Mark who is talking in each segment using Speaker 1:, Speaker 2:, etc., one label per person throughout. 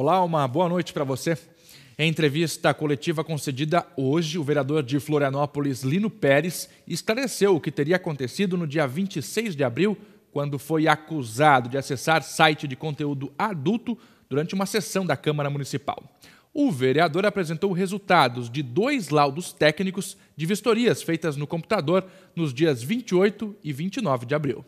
Speaker 1: Olá, uma boa noite para você. Em entrevista coletiva concedida hoje, o vereador de Florianópolis, Lino Pérez, esclareceu o que teria acontecido no dia 26 de abril, quando foi acusado de acessar site de conteúdo adulto durante uma sessão da Câmara Municipal. O vereador apresentou resultados de dois laudos técnicos de vistorias feitas no computador nos dias 28 e 29 de abril.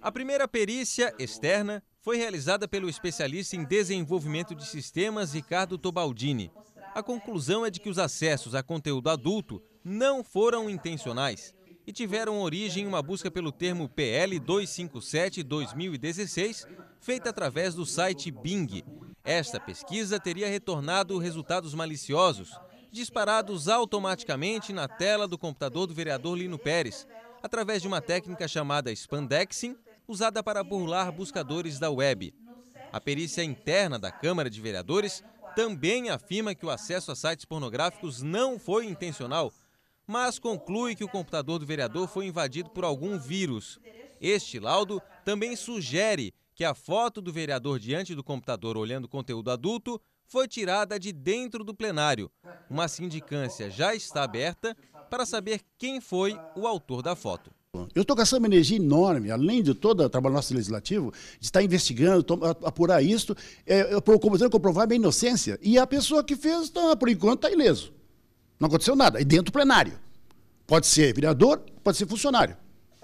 Speaker 2: A primeira perícia externa foi realizada pelo especialista em desenvolvimento de sistemas Ricardo Tobaldini. A conclusão é de que os acessos a conteúdo adulto não foram intencionais e tiveram origem em uma busca pelo termo PL 257-2016, feita através do site Bing. Esta pesquisa teria retornado resultados maliciosos, disparados automaticamente na tela do computador do vereador Lino Pérez, através de uma técnica chamada spandexing, usada para burlar buscadores da web. A perícia interna da Câmara de Vereadores também afirma que o acesso a sites pornográficos não foi intencional, mas conclui que o computador do vereador foi invadido por algum vírus. Este laudo também sugere que a foto do vereador diante do computador olhando conteúdo adulto foi tirada de dentro do plenário. Uma sindicância já está aberta para saber quem foi o autor da foto.
Speaker 3: Eu estou gastando uma energia enorme, além de todo o trabalho nosso legislativo, de estar investigando, apurar isso, é, tentando comprovar minha inocência. E a pessoa que fez, tá, por enquanto, está ileso. Não aconteceu nada. E dentro do plenário. Pode ser vereador, pode ser funcionário.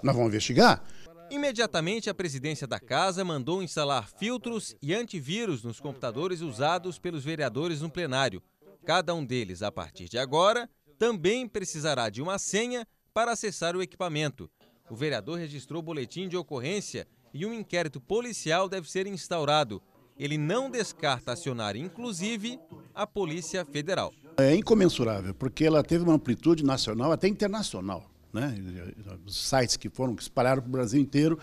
Speaker 3: Nós vamos investigar.
Speaker 2: Imediatamente, a presidência da casa mandou instalar filtros e antivírus nos computadores usados pelos vereadores no plenário. Cada um deles, a partir de agora, também precisará de uma senha para acessar o equipamento. O vereador registrou boletim de ocorrência e um inquérito policial deve ser instaurado. Ele não descarta acionar, inclusive, a Polícia Federal.
Speaker 3: É incomensurável, porque ela teve uma amplitude nacional até internacional. Né? Sites que foram, que espalharam para o Brasil inteiro.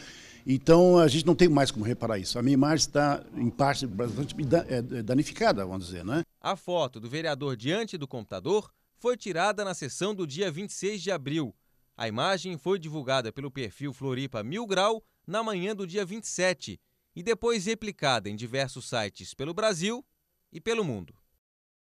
Speaker 3: Então, a gente não tem mais como reparar isso. A minha imagem está, em parte, bastante é, é, danificada, vamos dizer. Né?
Speaker 2: A foto do vereador diante do computador foi tirada na sessão do dia 26 de abril. A imagem foi divulgada pelo perfil Floripa Mil Grau na manhã do dia 27 e depois replicada em diversos sites pelo Brasil e pelo mundo.